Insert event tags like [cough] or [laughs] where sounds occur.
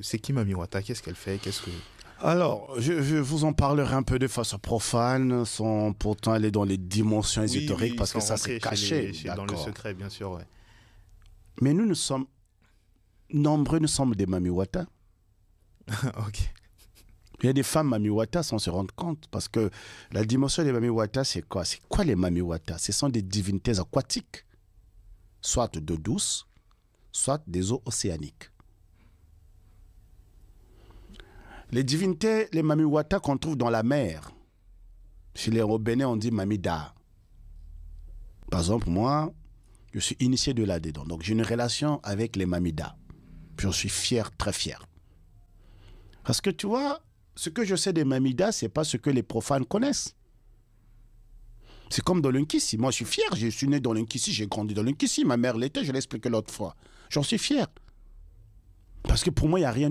c'est qui Mami Qu'est-ce qu'elle fait Qu'est-ce que alors, je, vous en parlerai un peu de façon profane, sans pourtant aller dans les dimensions historiques, parce que ça c'est caché. dans le secret, bien sûr. Mais nous, nous sommes nombreux, nous sommes des Mamiwata. [laughs] ok. Il y a des femmes Mamiwata sans se rendre compte, parce que la dimension des Mamiwata, c'est quoi C'est quoi les Mamiwata Ce sont des divinités aquatiques, soit d'eau douce, soit des eaux océaniques. Les divinités, les mamiwata qu'on trouve dans la mer. Chez les Robénais, on dit mamida. Par exemple, moi, je suis initié de là-dedans. Donc, j'ai une relation avec les mamida. J'en suis fier, très fier. Parce que tu vois, ce que je sais des mamidas, c'est pas ce que les profanes connaissent. C'est comme dans l'Unkissi. Moi, je suis fier. Je suis né dans l'Unkissi, j'ai grandi dans l'Unkissi. Ma mère l'était, je l'ai expliqué l'autre fois. J'en suis fier. Parce que pour moi, il n'y a rien